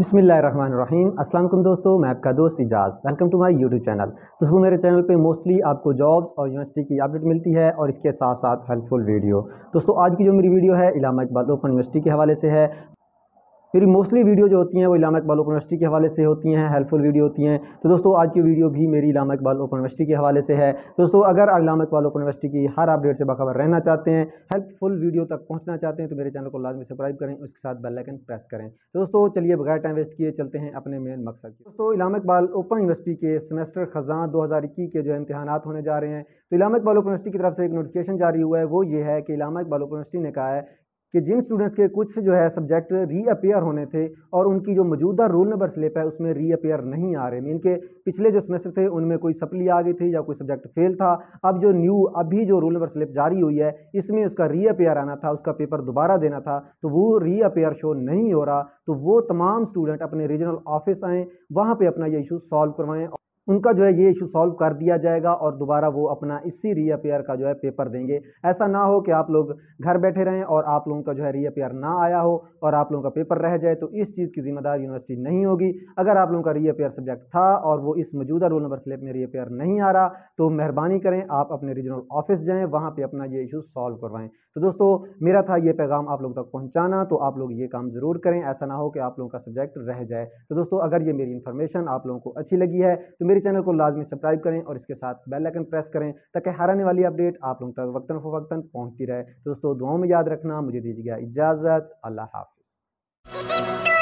बिसमीम असलम दोस्तों मैं आपका दोस्त Ijaz welcome to my YouTube channel तो दोस्तों मेरे चैनल पे मोस्टली आपको जॉब्स और यूनिवर्सिटी की अपडेट मिलती है और इसके साथ साथ हेल्पफुल वीडियो दोस्तों आज की जो मेरी वीडियो है इलामा इकबाल ओपन यूनिवर्सिटी के हवाले से है फिर मोस्टली वीडियो जो होती हैं वो इलामा इकबाल ओपन यूनिवर्सिटी के हवाले से होती हैं हेल्पफुल वीडियो होती हैं तो दोस्तों आज की वीडियो भी मेरी इलामा इकबाल ओपन यूनिवर्सिटी के हवाले से है तो दोस्तों अगर आप इलामा इकबाल ओपन यूनिवर्सिटी की हर अपडेट से बाखबर रहना चाहते हैं हेल्पफुल वीडियो तक पहुँचना चाहते हैं तो मेरे चैनल को लाजमी सब्सक्राइब करें उसके साथ बेलाइकन प्रेस करें तो दोस्तों चलिए बगैर टाइम वेस्ट किए चलते हैं अपने मेन मकसद दोस्तों इलामा इकबाल ओपन यूनिवर्सिटी के सेमेस्टर खजान दो के जो इम्तहान होने जा रहे हैं तो इलामा इकबाल ओपन यूनिवर्सिटी की तरफ से एक नोटिफिकेशन जारी हुआ है वो ये है कि इलामा इकबाल ओपन यूनिवर्सिटी ने कहा है कि जिन स्टूडेंट्स के कुछ जो है सब्जेक्ट रीअपेयर होने थे और उनकी जो मौजूदा रोल नंबर स्लिप है उसमें रीअपेयर नहीं आ रहे मीन के पिछले जो सेमेस्टर थे उनमें कोई सप्ली आ गई थी या कोई सब्जेक्ट फेल था अब जो न्यू अभी जो रोल नंबर स्लिप जारी हुई है इसमें उसका रीअपेयर आना था उसका पेपर दोबारा देना था तो वो रीअपेयर शो नहीं हो रहा तो वो तमाम स्टूडेंट अपने रीजनल ऑफिस आएँ वहाँ पर अपना ये इशू सॉल्व करवाएँ उनका जो है ये इशू सॉल्व कर दिया जाएगा और दोबारा वो अपना इसी रीअपेयर का जो है पेपर देंगे ऐसा ना हो कि आप लोग घर बैठे रहें और आप लोगों का जो है रीअपेयर ना आया हो और आप लोगों का पेपर रह जाए तो इस चीज़ की जिम्मेदार यूनिवर्सिटी नहीं होगी अगर आप लोगों का रीअपेयर सब्जेक्ट था और वो इस मौजूदा रोल नंबर स्लिप में रीअपेयर नहीं आ रहा तो मेहरबानी करें आप अपने रीजनल ऑफिस जाएँ वहाँ पर अपना ये इशू सॉल्व करवाएँ तो दोस्तों मेरा था ये पैगाम आप लोगों तक पहुँचाना तो आप लोग ये काम ज़रूर करें ऐसा ना हो कि आप लोगों का सब्जेक्ट रह जाए तो दोस्तों अगर ये मेरी इन्फॉर्मेशन आप लोगों को अच्छी लगी है तो मेरी मेरे चैनल को लाजमी सब्सक्राइब करें और इसके साथ बेल आइकन प्रेस करें ताकि हर आने वाली अपडेट आप लोगों तक वक्ता फ़वक्ता पहुँचती रहे दोस्तों दुआओं में याद रखना मुझे दीजिएगा इजाज़त अल्लाह हाफिज़